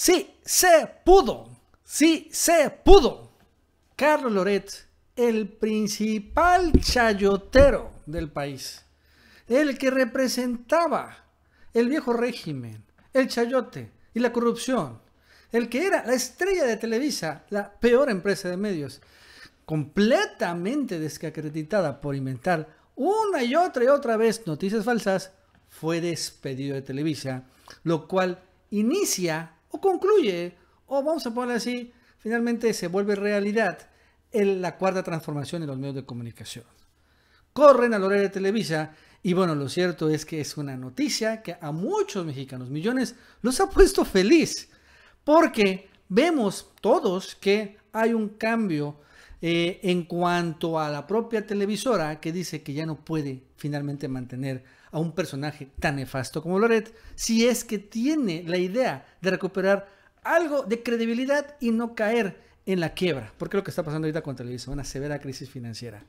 Sí, se pudo. Sí, se pudo. Carlos Loret, el principal chayotero del país, el que representaba el viejo régimen, el chayote y la corrupción, el que era la estrella de Televisa, la peor empresa de medios, completamente desacreditada por inventar una y otra y otra vez noticias falsas, fue despedido de Televisa, lo cual inicia o concluye, o vamos a ponerlo así, finalmente se vuelve realidad la cuarta transformación en los medios de comunicación. Corren la hora de Televisa y bueno, lo cierto es que es una noticia que a muchos mexicanos, millones, los ha puesto feliz, porque vemos todos que hay un cambio eh, en cuanto a la propia televisora que dice que ya no puede finalmente mantener a un personaje tan nefasto como Loret, si es que tiene la idea de recuperar algo de credibilidad y no caer en la quiebra, porque lo que está pasando ahorita con Televisa, una severa crisis financiera.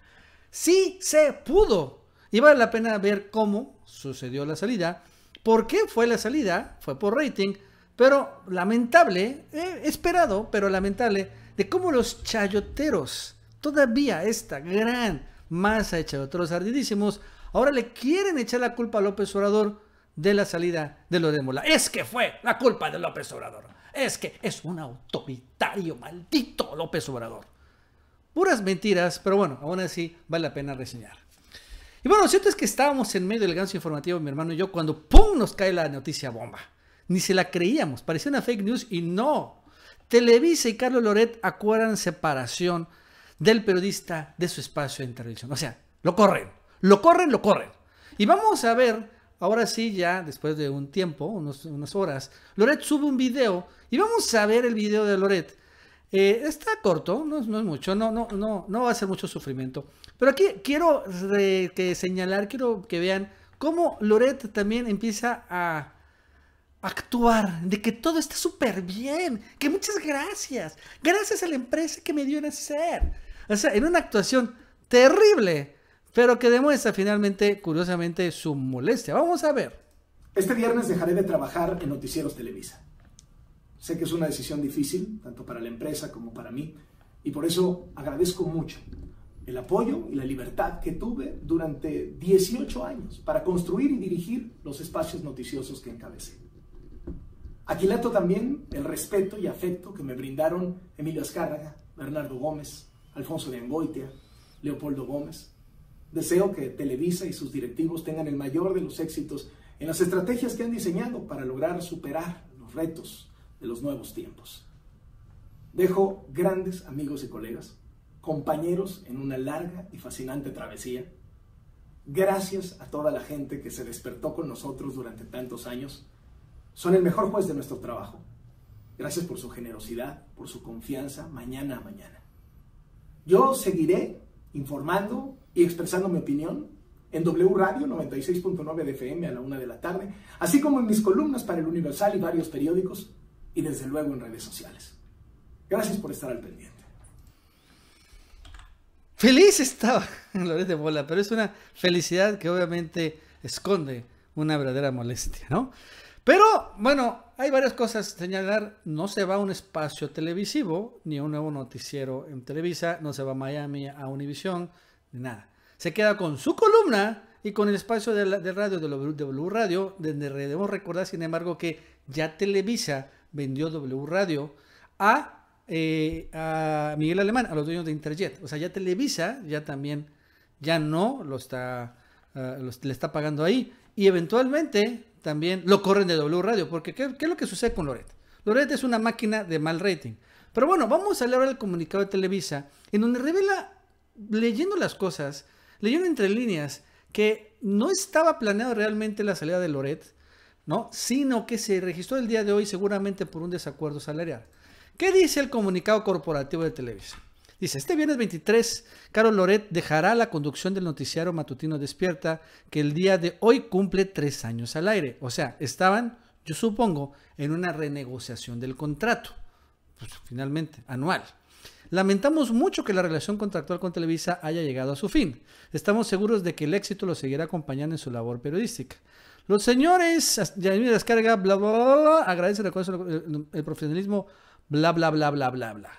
Sí se pudo. Y vale la pena ver cómo sucedió la salida, por qué fue la salida, fue por rating, pero lamentable, eh, esperado, pero lamentable, de cómo los chayoteros, todavía esta gran masa de chayoteros ardidísimos, Ahora le quieren echar la culpa a López Obrador de la salida de de Mola. Es que fue la culpa de López Obrador. Es que es un autoritario maldito López Obrador. Puras mentiras, pero bueno, aún así vale la pena reseñar. Y bueno, lo cierto es que estábamos en medio del ganso informativo, mi hermano y yo, cuando ¡pum! nos cae la noticia bomba. Ni se la creíamos, parecía una fake news y no. Televisa y Carlos Loret acuerdan separación del periodista de su espacio de televisión. O sea, lo corren. Lo corren, lo corren. Y vamos a ver, ahora sí, ya después de un tiempo, unas horas, Loret sube un video y vamos a ver el video de Loret. Eh, está corto, no, es mucho, no, no, no, no va a ser mucho sufrimiento. Pero aquí quiero que señalar, quiero que vean cómo Loret también empieza a actuar, de que todo está súper bien, que muchas gracias, gracias a la empresa que me dio en hacer. O sea, en una actuación terrible, pero que demuestra finalmente, curiosamente, su molestia. Vamos a ver. Este viernes dejaré de trabajar en Noticieros Televisa. Sé que es una decisión difícil, tanto para la empresa como para mí, y por eso agradezco mucho el apoyo y la libertad que tuve durante 18 años para construir y dirigir los espacios noticiosos que encabecé. Aquilato también el respeto y afecto que me brindaron Emilio Azcárraga, Bernardo Gómez, Alfonso de Angoitia, Leopoldo Gómez, Deseo que Televisa y sus directivos tengan el mayor de los éxitos en las estrategias que han diseñado para lograr superar los retos de los nuevos tiempos. Dejo grandes amigos y colegas, compañeros en una larga y fascinante travesía. Gracias a toda la gente que se despertó con nosotros durante tantos años. Son el mejor juez de nuestro trabajo. Gracias por su generosidad, por su confianza, mañana a mañana. Yo seguiré informando, y expresando mi opinión en W Radio 96.9 de FM a la una de la tarde, así como en mis columnas para el Universal y varios periódicos y desde luego en redes sociales. Gracias por estar al pendiente. Feliz estaba Loret de bola, pero es una felicidad que obviamente esconde una verdadera molestia, ¿no? Pero bueno, hay varias cosas a señalar. No se va a un espacio televisivo, ni a un nuevo noticiero en Televisa, no se va a Miami a Univisión nada. Se queda con su columna y con el espacio de, radio de W Radio, donde debemos recordar, sin embargo, que ya Televisa vendió W Radio eh, a, Miguel Alemán, a los dueños de Interjet. O sea, ya Televisa ya también, ya no lo está, ah, le está pagando ahí. Y eventualmente también lo corren de W Radio, porque ¿qué, es lo que sucede con Loret? Loret es una máquina de mal rating. Pero bueno, vamos a leer el comunicado de Televisa, en donde revela leyendo las cosas, leyendo entre líneas, que no estaba planeado realmente la salida de Loret, ¿no? Sino que se registró el día de hoy seguramente por un desacuerdo salarial. ¿Qué dice el comunicado corporativo de Televisa? Dice, este viernes 23, Carol Loret dejará la conducción del noticiario matutino Despierta, que el día de hoy cumple tres años al aire. O sea, estaban, yo supongo, en una renegociación del contrato, pues, finalmente, anual. Lamentamos mucho que la relación contractual con Televisa haya llegado a su fin. Estamos seguros de que el éxito lo seguirá acompañando en su labor periodística. Los señores, me Descarga, bla, bla, bla, agradece el, profesionalismo, bla, bla, bla, bla, bla, bla.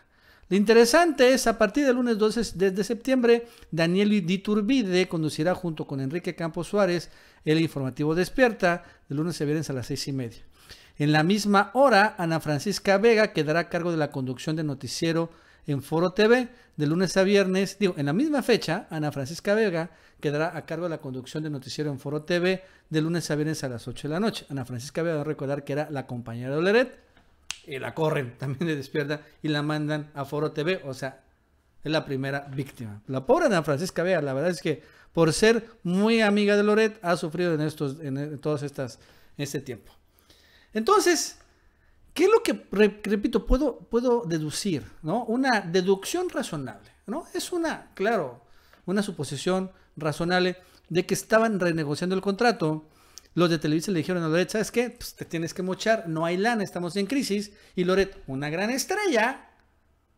Lo interesante es, a partir del lunes 12 de septiembre, Daniel Diturbide conducirá junto con Enrique Campos Suárez el informativo Despierta, de lunes a viernes a las seis y media. En la misma hora, Ana Francisca Vega quedará a cargo de la conducción del noticiero en Foro TV de lunes a viernes. Digo, en la misma fecha, Ana Francisca Vega quedará a cargo de la conducción del noticiero en Foro TV de lunes a viernes a las 8 de la noche. Ana Francisca Vega a recordar que era la compañera de Loret, y la corren también de despierta y la mandan a Foro TV. O sea, es la primera víctima. La pobre Ana Francisca Vega, la verdad es que por ser muy amiga de Loret, ha sufrido en estos, en, todas estas, este tiempo. Entonces, ¿Qué es lo que, repito, puedo, puedo deducir? ¿no? Una deducción razonable. ¿no? Es una, claro, una suposición razonable de que estaban renegociando el contrato. Los de Televisa le dijeron a Loret, ¿sabes qué? Pues te tienes que mochar, no hay lana, estamos en crisis. Y Loret, una gran estrella,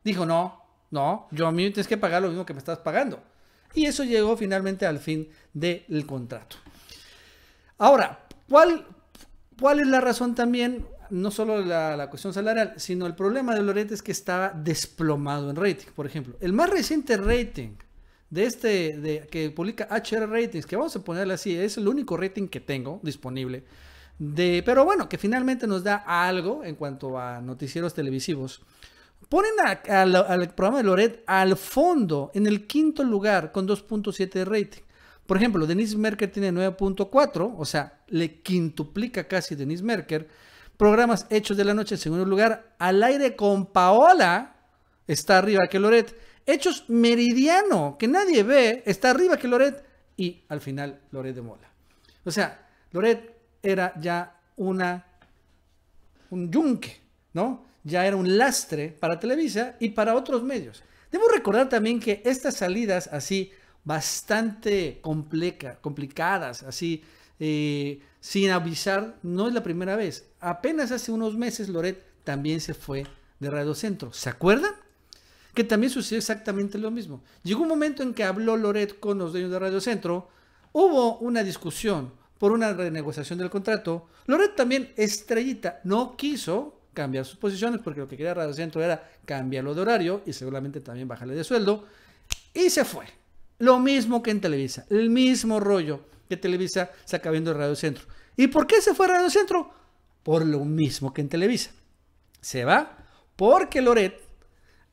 dijo, no, no, yo a mí tienes que pagar lo mismo que me estás pagando. Y eso llegó finalmente al fin del contrato. Ahora, ¿cuál, ¿cuál es la razón también no solo la, la, cuestión salarial, sino el problema de Loret es que estaba desplomado en rating. Por ejemplo, el más reciente rating de este de, que publica HR Ratings, que vamos a ponerle así, es el único rating que tengo disponible. De, pero bueno, que finalmente nos da algo en cuanto a noticieros televisivos. Ponen al programa de Loret al fondo, en el quinto lugar, con 2.7 de rating. Por ejemplo, Denise Merker tiene 9.4, o sea, le quintuplica casi Denise Merker programas Hechos de la Noche en segundo lugar. Al aire con Paola está arriba que Loret. Hechos Meridiano, que nadie ve, está arriba que Loret. Y al final Loret de Mola. O sea, Loret era ya una, un yunque, ¿no? Ya era un lastre para Televisa y para otros medios. Debo recordar también que estas salidas así bastante complicadas, así eh, sin avisar, no es la primera vez. Apenas hace unos meses Loret también se fue de Radio Centro. ¿Se acuerdan? Que también sucedió exactamente lo mismo. Llegó un momento en que habló Loret con los dueños de Radio Centro, hubo una discusión por una renegociación del contrato. Loret también, estrellita, no quiso cambiar sus posiciones porque lo que quería Radio Centro era cambiarlo de horario y seguramente también bajarle de sueldo. Y se fue. Lo mismo que en Televisa, el mismo rollo que Televisa se acaba viendo Radio Centro. ¿Y por qué se fue a Radio Centro? Por lo mismo que en Televisa. Se va porque Loret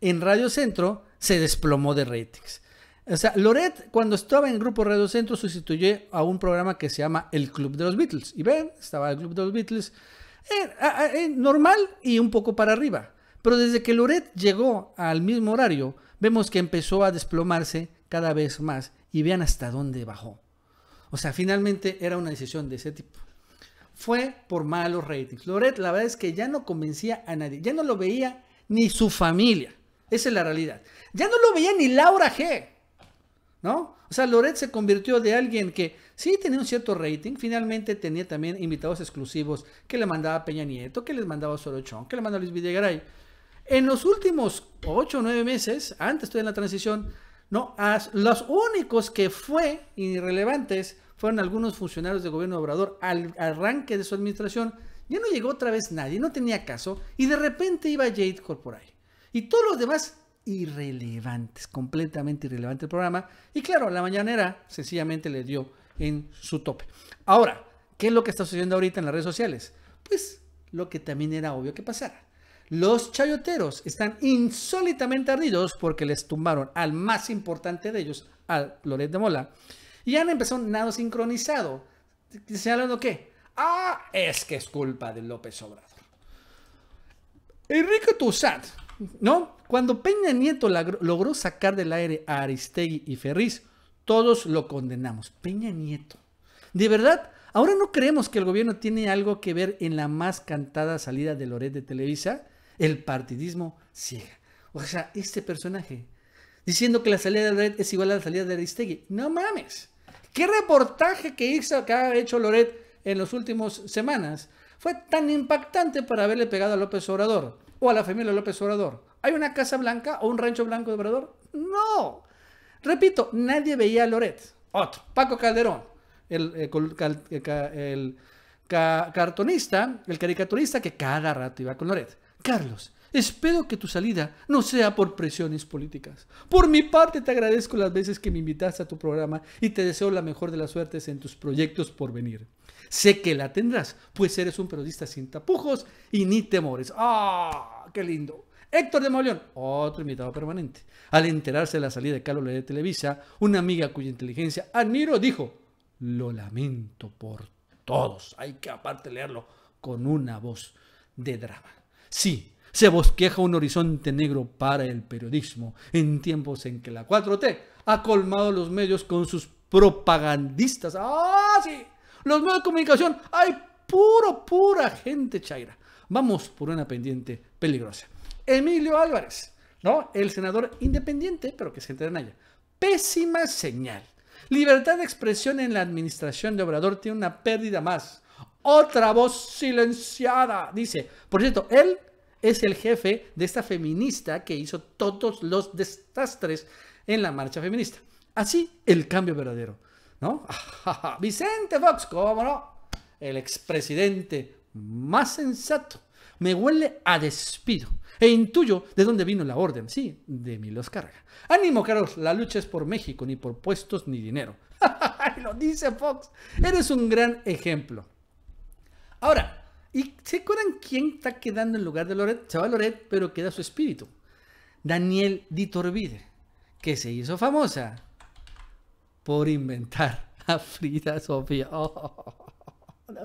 en Radio Centro se desplomó de ratings. O sea, Loret cuando estaba en Grupo Radio Centro sustituyó a un programa que se llama El Club de los Beatles. Y ven, estaba el Club de los Beatles eh, eh, normal y un poco para arriba. Pero desde que Loret llegó al mismo horario, vemos que empezó a desplomarse cada vez más y vean hasta dónde bajó. O sea, finalmente era una decisión de ese tipo. Fue por malos ratings. Loret, la verdad es que ya no convencía a nadie. Ya no lo veía ni su familia. Esa es la realidad. Ya no lo veía ni Laura G. ¿No? O sea, Loret se convirtió de alguien que sí tenía un cierto rating, finalmente tenía también invitados exclusivos que le mandaba Peña Nieto, que les mandaba Sorochón, que le mandaba Luis Videgaray. En los últimos 8 o 9 meses, antes de la transición, ¿no? los únicos que fue irrelevantes fueron algunos funcionarios del gobierno de Obrador al arranque de su administración. Ya no llegó otra vez nadie, no tenía caso, y de repente iba Jade Corporal. Y todos los demás irrelevantes, completamente irrelevante el programa. Y claro, la mañanera sencillamente le dio en su tope. Ahora, ¿qué es lo que está sucediendo ahorita en las redes sociales? Pues lo que también era obvio que pasara. Los chayoteros están insólitamente ardidos porque les tumbaron al más importante de ellos, al Loret de Mola, y han empezado nado sincronizado. ¿Señalando qué? Ah, es que es culpa de López Obrador. Enrique Toussaint, ¿no? Cuando Peña Nieto logró sacar del aire a Aristegui y Ferriz, todos lo condenamos. Peña Nieto. De verdad, ahora no creemos que el gobierno tiene algo que ver en la más cantada salida de Loret de Televisa. El partidismo ciega. O sea, este personaje diciendo que la salida de Loret es igual a la salida de Aristegui. No mames. ¿Qué reportaje que, hizo, que ha hecho Loret en las últimas semanas fue tan impactante para haberle pegado a López Obrador o a la familia López Obrador? ¿Hay una casa blanca o un rancho blanco de Obrador? No. Repito, nadie veía a Loret. Otro, Paco Calderón, el, eh, eh, el cartonista, el caricaturista que cada rato iba con Loret. Carlos, espero que tu salida no sea por presiones políticas. Por mi parte, te agradezco las veces que me invitaste a tu programa y te deseo la mejor de las suertes en tus proyectos por venir. Sé que la tendrás, pues eres un periodista sin tapujos y ni temores. ¡Ah! ¡Qué lindo! Héctor de Mauleón, otro invitado permanente. Al enterarse de la salida de Carlos de Televisa, una amiga cuya inteligencia admiro dijo, lo lamento por todos. Hay que aparte leerlo con una voz de drama. Sí, se bosqueja un horizonte negro para el periodismo en tiempos en que la 4T ha colmado los medios con sus propagandistas. ¡Ah, sí! Los medios de comunicación hay puro, pura gente chaira. Vamos por una pendiente peligrosa. Emilio Álvarez, ¿no? El senador independiente, pero que se entrena allá. Pésima señal. Libertad de expresión en la administración de Obrador tiene una pérdida más otra voz silenciada. Dice, por cierto, él es el jefe de esta feminista que hizo todos los desastres en la marcha feminista. Así, el cambio verdadero, ¿no? Vicente Fox, ¿cómo no? El expresidente más sensato. Me huele a despido. E intuyo de dónde vino la orden. Sí, de los Carga. Ánimo, caros, la lucha es por México, ni por puestos ni dinero. Lo dice Fox. Eres un gran ejemplo. Ahora, ¿y se acuerdan quién está quedando en lugar de Loret? Se va Loret, pero queda su espíritu. Daniel Ditorbide, que se hizo famosa por inventar a Frida Sofía. Oh,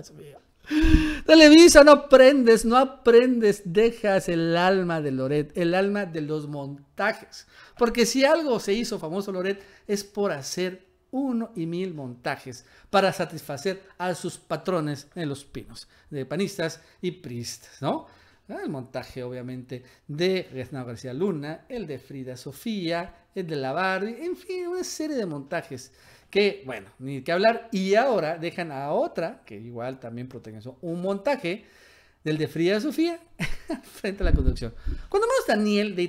Televisa, no aprendes, no aprendes, dejas el alma de Loret, el alma de los montajes. Porque si algo se hizo famoso Loret es por hacer uno y mil montajes para satisfacer a sus patrones en los pinos, de panistas y priistas, ¿no? Ah, el montaje, obviamente, de Reznado García Luna, el de Frida Sofía, el de Lavardi, en fin, una serie de montajes que, bueno, ni que hablar. Y ahora dejan a otra, que igual también protegen un montaje, del de Frida Sofía frente a la conducción. Cuando menos Daniel de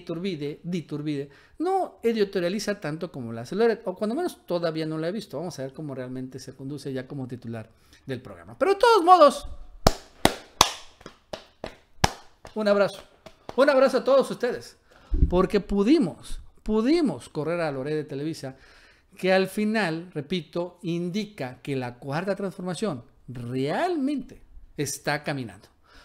Iturbide, no editorializa tanto como la celular. o cuando menos todavía no la he visto. Vamos a ver cómo realmente se conduce ya como titular del programa. Pero de todos modos, un abrazo. Un abrazo a todos ustedes, porque pudimos, pudimos correr a Loret de Televisa, que al final, repito, indica que la cuarta transformación realmente está caminando.